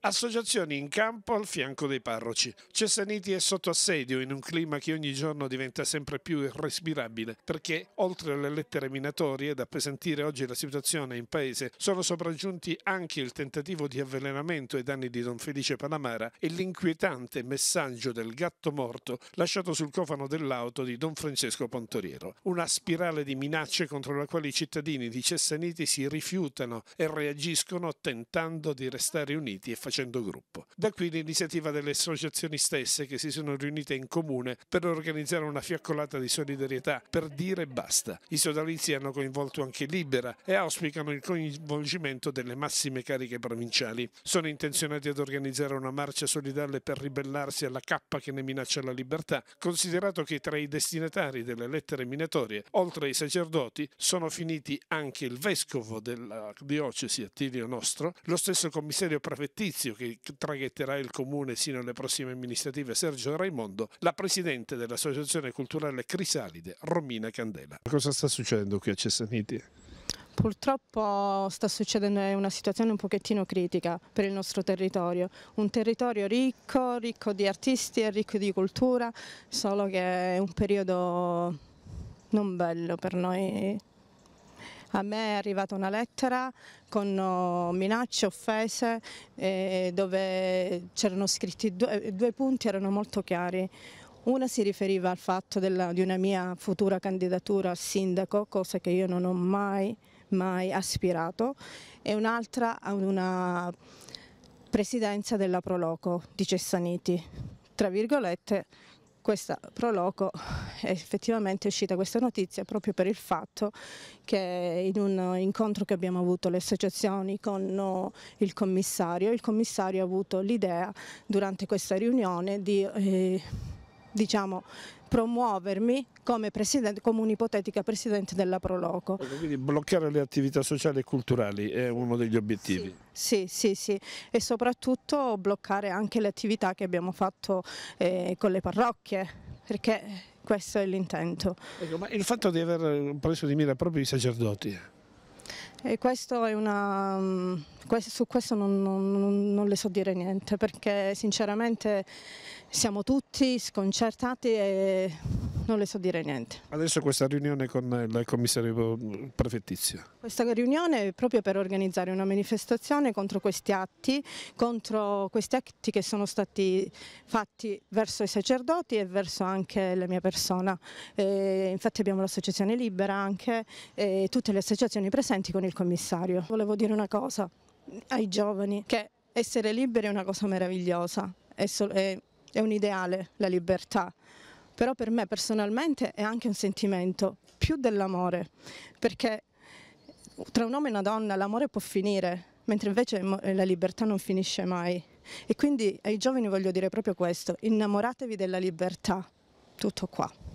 Associazioni in campo al fianco dei parroci. Cessaniti è sotto assedio in un clima che ogni giorno diventa sempre più irrespirabile perché oltre alle lettere minatorie ad appesantire oggi la situazione in paese sono sopraggiunti anche il tentativo di avvelenamento ai danni di Don Felice Panamara e l'inquietante messaggio del gatto morto lasciato sul cofano dell'auto di Don Francesco Pontoriero. Una spirale di minacce contro la quale i cittadini di Cessaniti si rifiutano e reagiscono tentando di restare uniti e fare facendo gruppo. Da qui l'iniziativa delle associazioni stesse che si sono riunite in comune per organizzare una fiaccolata di solidarietà per dire basta. I sodalizi hanno coinvolto anche Libera e auspicano il coinvolgimento delle massime cariche provinciali. Sono intenzionati ad organizzare una marcia solidale per ribellarsi alla cappa che ne minaccia la libertà, considerato che tra i destinatari delle lettere minatorie, oltre ai sacerdoti, sono finiti anche il vescovo della diocesi Attilio Nostro, lo stesso commissario prefettizio esercizio che traghetterà il comune sino alle prossime amministrative Sergio Raimondo, la presidente dell'Associazione Culturale Crisalide, Romina Candela. Cosa sta succedendo qui a Cessaniti? Purtroppo sta succedendo una situazione un pochettino critica per il nostro territorio, un territorio ricco, ricco di artisti e ricco di cultura, solo che è un periodo non bello per noi a me è arrivata una lettera con oh, minacce, offese, eh, dove c'erano scritti due, due punti, erano molto chiari. Una si riferiva al fatto della, di una mia futura candidatura al sindaco, cosa che io non ho mai, mai aspirato, e un'altra a una presidenza della Proloco di Cessaniti. Tra virgolette questa Proloco è effettivamente uscita questa notizia proprio per il fatto che in un incontro che abbiamo avuto le associazioni con il commissario, il commissario ha avuto l'idea durante questa riunione di eh, diciamo, promuovermi come, come un'ipotetica presidente della Proloco. Ecco, quindi bloccare le attività sociali e culturali è uno degli obiettivi? Sì, sì, sì, sì. e soprattutto bloccare anche le attività che abbiamo fatto eh, con le parrocchie, perché questo è l'intento. Ecco, ma il fatto di aver preso di mira proprio i sacerdoti? E questo è una, mm, su questo non, non, non, le so dire niente perché sinceramente siamo tutti sconcertati e non le so dire niente. Adesso questa riunione con il commissario mm, prefettizio? Questa riunione è proprio per organizzare una manifestazione contro questi atti, contro questi atti che sono stati fatti verso i sacerdoti e verso anche la mia persona. E infatti abbiamo l'associazione Libera anche e tutte le associazioni presenti con il commissario. Volevo dire una cosa ai giovani, che essere liberi è una cosa meravigliosa, è, è un ideale la libertà però per me personalmente è anche un sentimento più dell'amore, perché tra un uomo e una donna l'amore può finire, mentre invece eh, la libertà non finisce mai. E quindi ai giovani voglio dire proprio questo, innamoratevi della libertà, tutto qua.